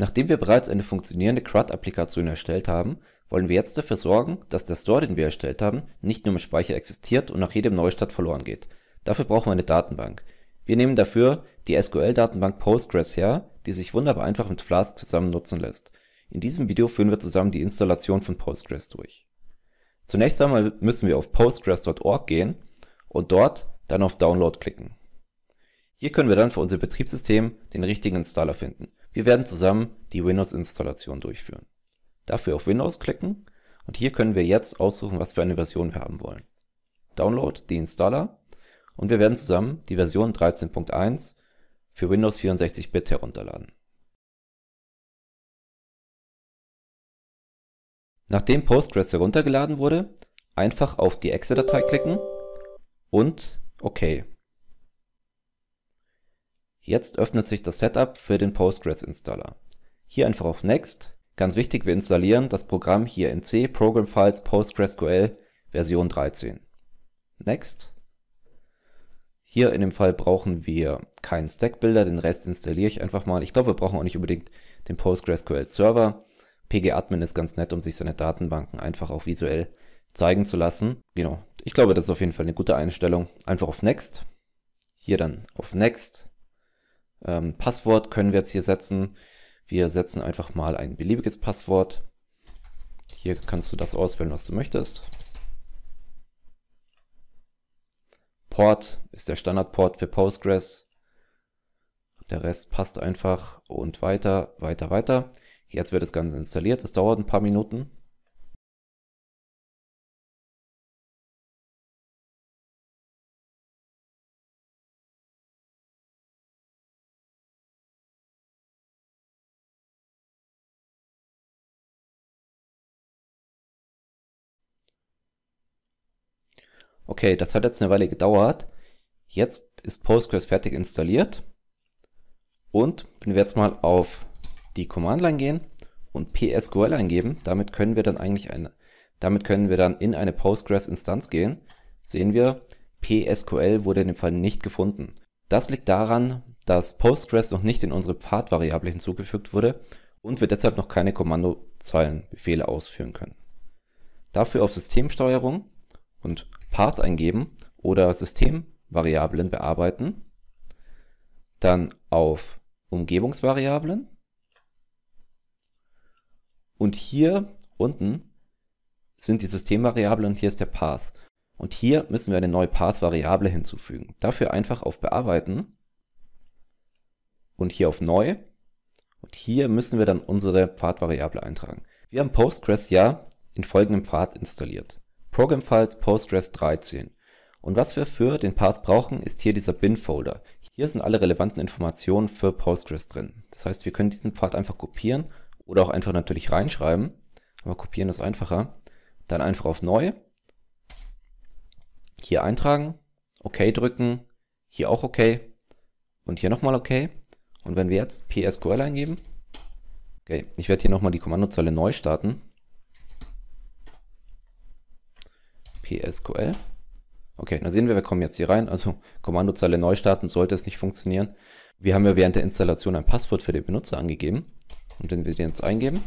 Nachdem wir bereits eine funktionierende CRUD-Applikation erstellt haben, wollen wir jetzt dafür sorgen, dass der Store, den wir erstellt haben, nicht nur im Speicher existiert und nach jedem Neustart verloren geht. Dafür brauchen wir eine Datenbank. Wir nehmen dafür die SQL-Datenbank Postgres her, die sich wunderbar einfach mit Flask zusammen nutzen lässt. In diesem Video führen wir zusammen die Installation von Postgres durch. Zunächst einmal müssen wir auf postgres.org gehen und dort dann auf Download klicken. Hier können wir dann für unser Betriebssystem den richtigen Installer finden. Wir werden zusammen die Windows-Installation durchführen. Dafür auf Windows klicken und hier können wir jetzt aussuchen, was für eine Version wir haben wollen. Download die Installer und wir werden zusammen die Version 13.1 für Windows 64-Bit herunterladen. Nachdem Postgres heruntergeladen wurde, einfach auf die Exe-Datei klicken und OK Jetzt öffnet sich das Setup für den Postgres Installer. Hier einfach auf Next. Ganz wichtig, wir installieren das Programm hier in C Program Files PostgreSQL Version 13. Next. Hier in dem Fall brauchen wir keinen Stack Builder, den Rest installiere ich einfach mal. Ich glaube, wir brauchen auch nicht unbedingt den PostgreSQL Server. PG-Admin ist ganz nett, um sich seine Datenbanken einfach auch visuell zeigen zu lassen. Genau, ich glaube, das ist auf jeden Fall eine gute Einstellung. Einfach auf Next. Hier dann auf Next. Ähm, Passwort können wir jetzt hier setzen. Wir setzen einfach mal ein beliebiges Passwort. Hier kannst du das auswählen, was du möchtest. Port ist der Standardport für Postgres. Der Rest passt einfach und weiter, weiter, weiter. Jetzt wird das Ganze installiert. Es dauert ein paar Minuten. okay, das hat jetzt eine Weile gedauert. Jetzt ist Postgres fertig installiert. Und wenn wir jetzt mal auf die Command Line gehen und PSQL eingeben, damit können wir dann eigentlich eine, damit können wir dann in eine Postgres Instanz gehen, sehen wir, PSQL wurde in dem Fall nicht gefunden. Das liegt daran, dass Postgres noch nicht in unsere Pfadvariable hinzugefügt wurde und wir deshalb noch keine Kommandozeilenbefehle ausführen können. Dafür auf Systemsteuerung und Part eingeben oder Systemvariablen bearbeiten, dann auf Umgebungsvariablen und hier unten sind die Systemvariablen und hier ist der Path. Und hier müssen wir eine neue Path-Variable hinzufügen. Dafür einfach auf Bearbeiten und hier auf Neu. Und hier müssen wir dann unsere Pfad-Variable eintragen. Wir haben Postgres ja in folgendem Pfad installiert. Program Files Postgres 13. Und was wir für den Path brauchen, ist hier dieser Bin-Folder. Hier sind alle relevanten Informationen für Postgres drin. Das heißt, wir können diesen Pfad einfach kopieren oder auch einfach natürlich reinschreiben. Aber kopieren ist einfacher. Dann einfach auf Neu. Hier eintragen. OK drücken. Hier auch OK. Und hier nochmal OK. Und wenn wir jetzt PSQL eingeben. Okay, ich werde hier nochmal die Kommandozeile neu starten. PSQL. Okay, dann sehen wir, wir kommen jetzt hier rein. Also Kommandozeile neu starten, sollte es nicht funktionieren. Wir haben ja während der Installation ein Passwort für den Benutzer angegeben. Und wenn wir den jetzt eingeben,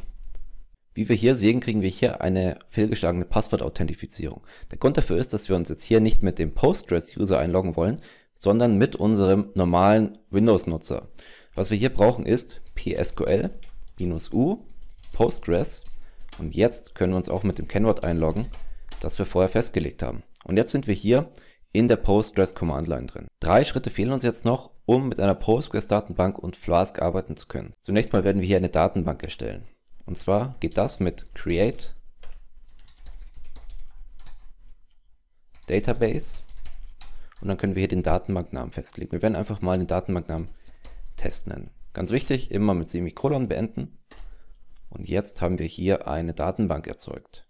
wie wir hier sehen, kriegen wir hier eine fehlgeschlagene Passwort-Authentifizierung. Der Grund dafür ist, dass wir uns jetzt hier nicht mit dem Postgres-User einloggen wollen, sondern mit unserem normalen Windows-Nutzer. Was wir hier brauchen ist psql-u Postgres und jetzt können wir uns auch mit dem Kennwort einloggen das wir vorher festgelegt haben. Und jetzt sind wir hier in der Postgres Command Line drin. Drei Schritte fehlen uns jetzt noch, um mit einer Postgres Datenbank und Flask arbeiten zu können. Zunächst mal werden wir hier eine Datenbank erstellen. Und zwar geht das mit create database und dann können wir hier den Datenbanknamen festlegen. Wir werden einfach mal den Datenbanknamen Test nennen. Ganz wichtig, immer mit Semikolon beenden. Und jetzt haben wir hier eine Datenbank erzeugt.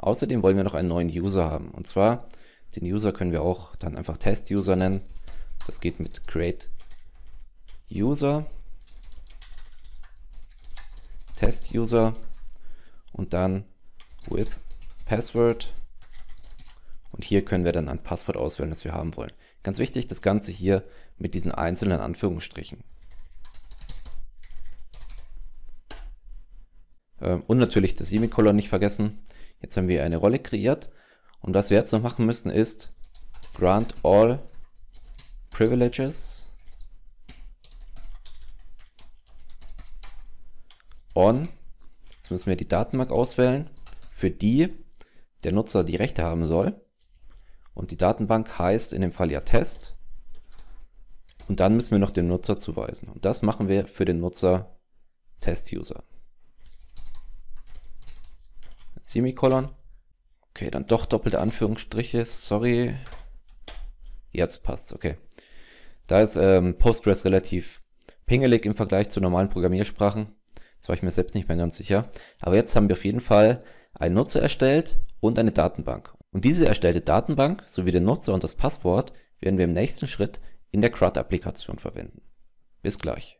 Außerdem wollen wir noch einen neuen User haben. Und zwar, den User können wir auch dann einfach Test-User nennen. Das geht mit create user, Test-User und dann with Password. Und hier können wir dann ein Passwort auswählen, das wir haben wollen. Ganz wichtig, das Ganze hier mit diesen einzelnen Anführungsstrichen. Ähm, und natürlich das Semikolon nicht vergessen. Jetzt haben wir eine Rolle kreiert. Und was wir jetzt noch machen müssen ist grant all privileges on. Jetzt müssen wir die Datenbank auswählen, für die der Nutzer die Rechte haben soll. Und die Datenbank heißt in dem Fall ja Test. Und dann müssen wir noch den Nutzer zuweisen. Und das machen wir für den Nutzer Test-User. Semikolon. Okay, dann doch doppelte Anführungsstriche, sorry. Jetzt passt okay. Da ist ähm, Postgres relativ pingelig im Vergleich zu normalen Programmiersprachen. Das war ich mir selbst nicht mehr ganz sicher. Aber jetzt haben wir auf jeden Fall einen Nutzer erstellt und eine Datenbank. Und diese erstellte Datenbank sowie den Nutzer und das Passwort werden wir im nächsten Schritt in der CRUD-Applikation verwenden. Bis gleich.